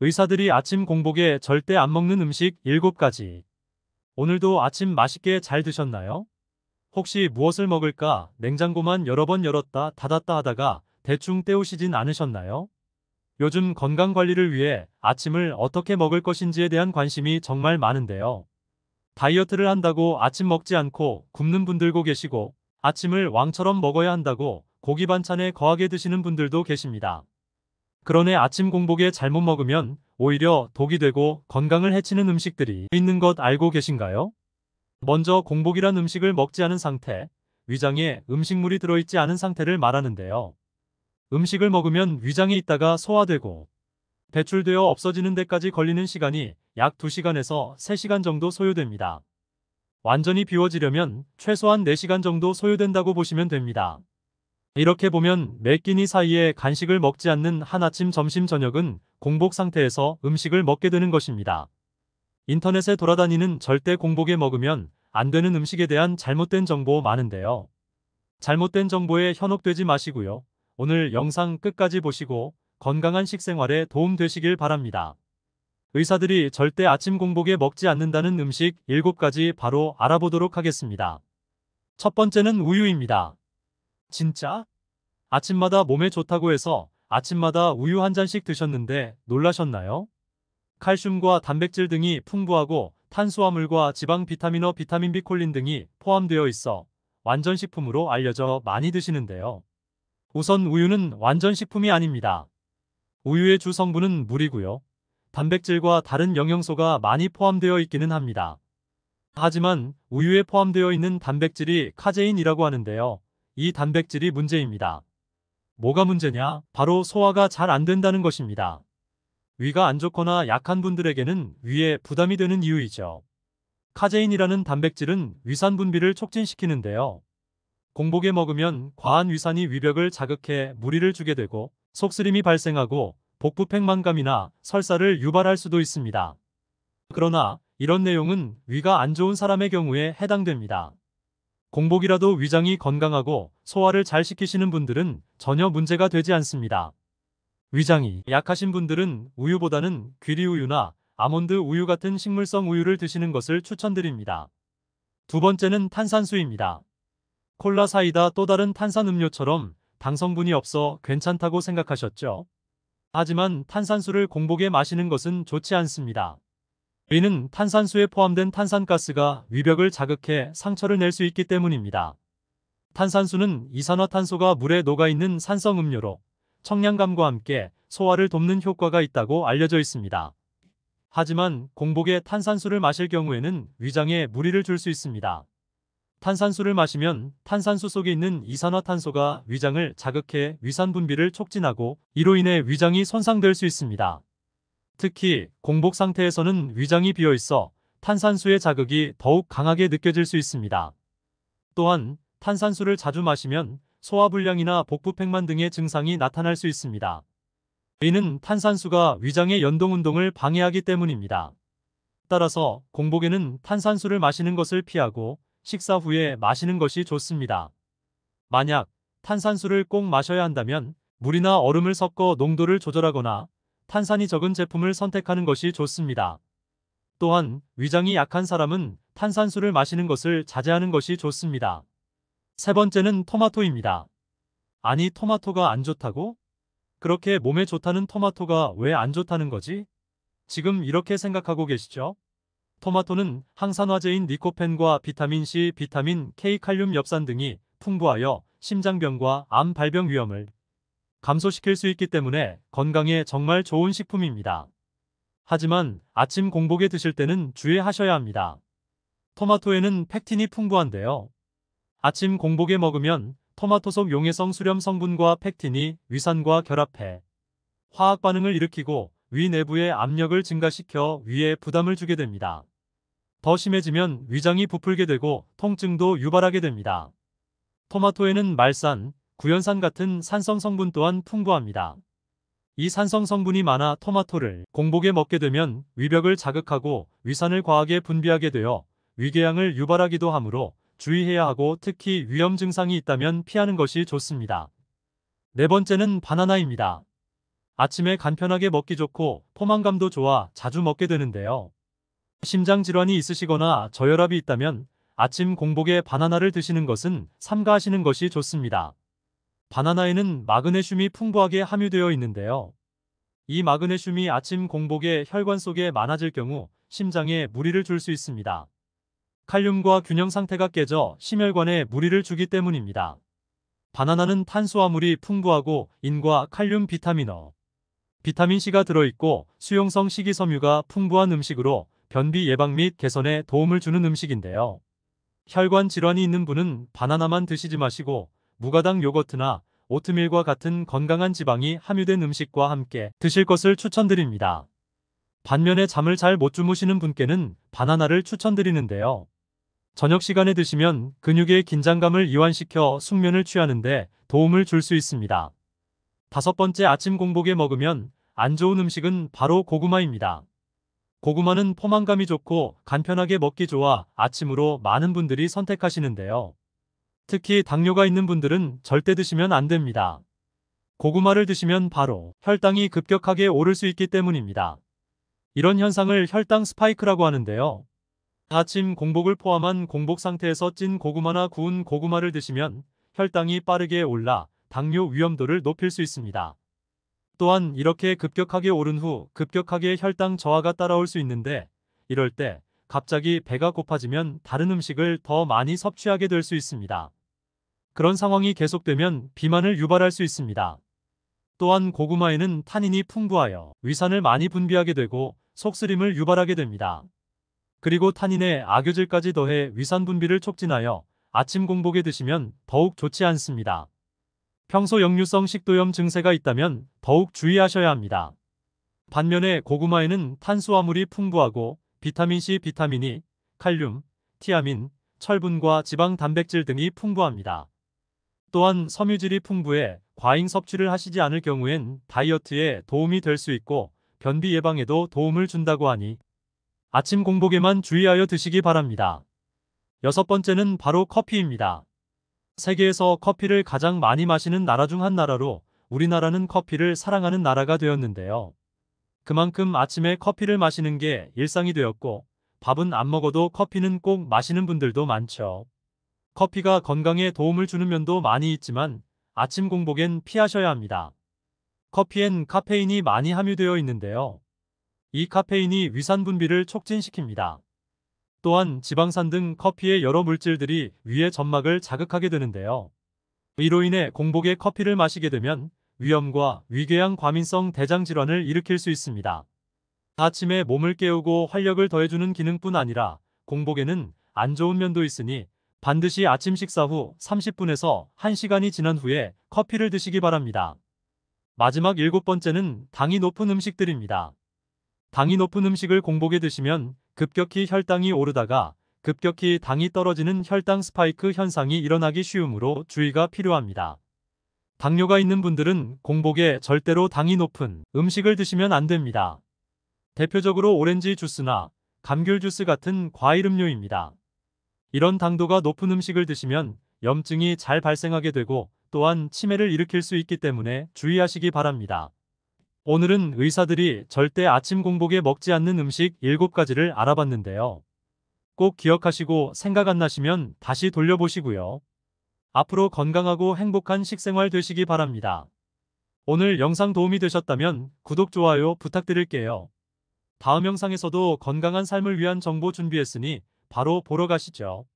의사들이 아침 공복에 절대 안 먹는 음식 7가지. 오늘도 아침 맛있게 잘 드셨나요? 혹시 무엇을 먹을까 냉장고만 여러 번 열었다 닫았다 하다가 대충 때우시진 않으셨나요? 요즘 건강 관리를 위해 아침을 어떻게 먹을 것인지에 대한 관심이 정말 많은데요. 다이어트를 한다고 아침 먹지 않고 굶는 분들고 계시고 아침을 왕처럼 먹어야 한다고 고기 반찬에 거하게 드시는 분들도 계십니다. 그러네 아침 공복에 잘못 먹으면 오히려 독이 되고 건강을 해치는 음식들이 있는 것 알고 계신가요? 먼저 공복이란 음식을 먹지 않은 상태, 위장에 음식물이 들어있지 않은 상태를 말하는데요. 음식을 먹으면 위장에 있다가 소화되고 배출되어 없어지는 데까지 걸리는 시간이 약 2시간에서 3시간 정도 소요됩니다. 완전히 비워지려면 최소한 4시간 정도 소요된다고 보시면 됩니다. 이렇게 보면 매 끼니 사이에 간식을 먹지 않는 한 아침 점심 저녁은 공복 상태에서 음식을 먹게 되는 것입니다. 인터넷에 돌아다니는 절대 공복에 먹으면 안 되는 음식에 대한 잘못된 정보 많은데요. 잘못된 정보에 현혹되지 마시고요. 오늘 영상 끝까지 보시고 건강한 식생활에 도움되시길 바랍니다. 의사들이 절대 아침 공복에 먹지 않는다는 음식 7가지 바로 알아보도록 하겠습니다. 첫 번째는 우유입니다. 진짜? 아침마다 몸에 좋다고 해서 아침마다 우유 한 잔씩 드셨는데 놀라셨나요? 칼슘과 단백질 등이 풍부하고 탄수화물과 지방 비타민어 비타민 비 콜린 등이 포함되어 있어 완전 식품으로 알려져 많이 드시는데요. 우선 우유는 완전 식품이 아닙니다. 우유의 주 성분은 물이고요. 단백질과 다른 영양소가 많이 포함되어 있기는 합니다. 하지만 우유에 포함되어 있는 단백질이 카제인이라고 하는데요. 이 단백질이 문제입니다. 뭐가 문제냐? 바로 소화가 잘 안 된다는 것입니다. 위가 안 좋거나 약한 분들에게는 위에 부담이 되는 이유이죠. 카제인이라는 단백질은 위산 분비를 촉진시키는데요. 공복에 먹으면 과한 위산이 위벽을 자극해 무리를 주게 되고 속쓰림이 발생하고 복부 팽만감이나 설사를 유발할 수도 있습니다. 그러나 이런 내용은 위가 안 좋은 사람의 경우에 해당됩니다. 공복이라도 위장이 건강하고 소화를 잘 시키시는 분들은 전혀 문제가 되지 않습니다. 위장이 약하신 분들은 우유보다는 귀리우유나 아몬드 우유 같은 식물성 우유를 드시는 것을 추천드립니다. 두 번째는 탄산수입니다. 콜라 사이다 또 다른 탄산음료처럼 당성분이 없어 괜찮다고 생각하셨죠? 하지만 탄산수를 공복에 마시는 것은 좋지 않습니다. 이는 탄산수에 포함된 탄산가스가 위벽을 자극해 상처를 낼 수 있기 때문입니다. 탄산수는 이산화탄소가 물에 녹아있는 산성 음료로 청량감과 함께 소화를 돕는 효과가 있다고 알려져 있습니다. 하지만 공복에 탄산수를 마실 경우에는 위장에 무리를 줄 수 있습니다. 탄산수를 마시면 탄산수 속에 있는 이산화탄소가 위장을 자극해 위산 분비를 촉진하고 이로 인해 위장이 손상될 수 있습니다. 특히 공복 상태에서는 위장이 비어 있어 탄산수의 자극이 더욱 강하게 느껴질 수 있습니다. 또한 탄산수를 자주 마시면 소화불량이나 복부팽만 등의 증상이 나타날 수 있습니다. 이는 탄산수가 위장의 연동운동을 방해하기 때문입니다. 따라서 공복에는 탄산수를 마시는 것을 피하고 식사 후에 마시는 것이 좋습니다. 만약 탄산수를 꼭 마셔야 한다면 물이나 얼음을 섞어 농도를 조절하거나 탄산이 적은 제품을 선택하는 것이 좋습니다. 또한 위장이 약한 사람은 탄산수를 마시는 것을 자제하는 것이 좋습니다. 세 번째는 토마토입니다. 아니 토마토가 안 좋다고? 그렇게 몸에 좋다는 토마토가 왜 안 좋다는 거지? 지금 이렇게 생각하고 계시죠? 토마토는 항산화제인 니코펜과 비타민C, 비타민 K, 칼륨 엽산 등이 풍부하여 심장병과 암 발병 위험을 감소시킬 수 있기 때문에 건강에 정말 좋은 식품입니다. 하지만 아침 공복에 드실 때는 주의하셔야 합니다. 토마토에는 팩틴이 풍부한데요. 아침 공복에 먹으면 토마토 속 용해성 수렴 성분과 팩틴이 위산과 결합해 화학 반응을 일으키고 위 내부의 압력을 증가시켜 위에 부담을 주게 됩니다. 더 심해지면 위장이 부풀게 되고 통증도 유발하게 됩니다. 토마토에는 말산, 구연산 같은 산성 성분 또한 풍부합니다. 이 산성 성분이 많아 토마토를 공복에 먹게 되면 위벽을 자극하고 위산을 과하게 분비하게 되어 위궤양을 유발하기도 하므로 주의해야 하고 특히 위험 증상이 있다면 피하는 것이 좋습니다. 네 번째는 바나나입니다. 아침에 간편하게 먹기 좋고 포만감도 좋아 자주 먹게 되는데요. 심장 질환이 있으시거나 저혈압이 있다면 아침 공복에 바나나를 드시는 것은 삼가하시는 것이 좋습니다. 바나나에는 마그네슘이 풍부하게 함유되어 있는데요. 이 마그네슘이 아침 공복에 혈관 속에 많아질 경우 심장에 무리를 줄 수 있습니다. 칼륨과 균형 상태가 깨져 심혈관에 무리를 주기 때문입니다. 바나나는 탄수화물이 풍부하고 인과 칼륨 비타민어, 비타민C가 들어있고 수용성 식이섬유가 풍부한 음식으로 변비 예방 및 개선에 도움을 주는 음식인데요. 혈관 질환이 있는 분은 바나나만 드시지 마시고 무가당 요거트나 오트밀과 같은 건강한 지방이 함유된 음식과 함께 드실 것을 추천드립니다. 반면에 잠을 잘 못 주무시는 분께는 바나나를 추천드리는데요. 저녁 시간에 드시면 근육의 긴장감을 이완시켜 숙면을 취하는데 도움을 줄 수 있습니다. 다섯 번째 아침 공복에 먹으면 안 좋은 음식은 바로 고구마입니다. 고구마는 포만감이 좋고 간편하게 먹기 좋아 아침으로 많은 분들이 선택하시는데요. 특히 당뇨가 있는 분들은 절대 드시면 안 됩니다. 고구마를 드시면 바로 혈당이 급격하게 오를 수 있기 때문입니다. 이런 현상을 혈당 스파이크라고 하는데요. 아침 공복을 포함한 공복 상태에서 찐 고구마나 구운 고구마를 드시면 혈당이 빠르게 올라 당뇨 위험도를 높일 수 있습니다. 또한 이렇게 급격하게 오른 후 급격하게 혈당 저하가 따라올 수 있는데 이럴 때 갑자기 배가 고파지면 다른 음식을 더 많이 섭취하게 될 수 있습니다. 그런 상황이 계속되면 비만을 유발할 수 있습니다. 또한 고구마에는 탄닌이 풍부하여 위산을 많이 분비하게 되고 속쓰림을 유발하게 됩니다. 그리고 탄닌의 악효질까지 더해 위산 분비를 촉진하여 아침 공복에 드시면 더욱 좋지 않습니다. 평소 역류성 식도염 증세가 있다면 더욱 주의하셔야 합니다. 반면에 고구마에는 탄수화물이 풍부하고 비타민C, 비타민 e 칼륨, 티아민, 철분과 지방 단백질 등이 풍부합니다. 또한 섬유질이 풍부해 과잉 섭취를 하시지 않을 경우엔 다이어트에 도움이 될 수 있고 변비 예방에도 도움을 준다고 하니 아침 공복에만 주의하여 드시기 바랍니다. 여섯 번째는 바로 커피입니다. 세계에서 커피를 가장 많이 마시는 나라 중 한 나라로 우리나라는 커피를 사랑하는 나라가 되었는데요. 그만큼 아침에 커피를 마시는 게 일상이 되었고 밥은 안 먹어도 커피는 꼭 마시는 분들도 많죠. 커피가 건강에 도움을 주는 면도 많이 있지만 아침 공복엔 피하셔야 합니다. 커피엔 카페인이 많이 함유되어 있는데요. 이 카페인이 위산 분비를 촉진시킵니다. 또한 지방산 등 커피의 여러 물질들이 위의 점막을 자극하게 되는데요. 이로 인해 공복에 커피를 마시게 되면 위염과 위궤양 과민성 대장 질환을 일으킬 수 있습니다. 아침에 몸을 깨우고 활력을 더해주는 기능뿐 아니라 공복에는 안 좋은 면도 있으니 반드시 아침 식사 후 30분에서 1시간이 지난 후에 커피를 드시기 바랍니다. 마지막 일곱 번째는 당이 높은 음식들입니다. 당이 높은 음식을 공복에 드시면 급격히 혈당이 오르다가 급격히 당이 떨어지는 혈당 스파이크 현상이 일어나기 쉬우므로 주의가 필요합니다. 당뇨가 있는 분들은 공복에 절대로 당이 높은 음식을 드시면 안 됩니다. 대표적으로 오렌지 주스나 감귤 주스 같은 과일 음료입니다. 이런 당도가 높은 음식을 드시면 염증이 잘 발생하게 되고 또한 치매를 일으킬 수 있기 때문에 주의하시기 바랍니다. 오늘은 의사들이 절대 아침 공복에 먹지 않는 음식 7가지를 알아봤는데요. 꼭 기억하시고 생각 안 나시면 다시 돌려보시고요. 앞으로 건강하고 행복한 식생활 되시기 바랍니다. 오늘 영상 도움이 되셨다면 구독, 좋아요 부탁드릴게요. 다음 영상에서도 건강한 삶을 위한 정보 준비했으니 바로 보러 가시죠.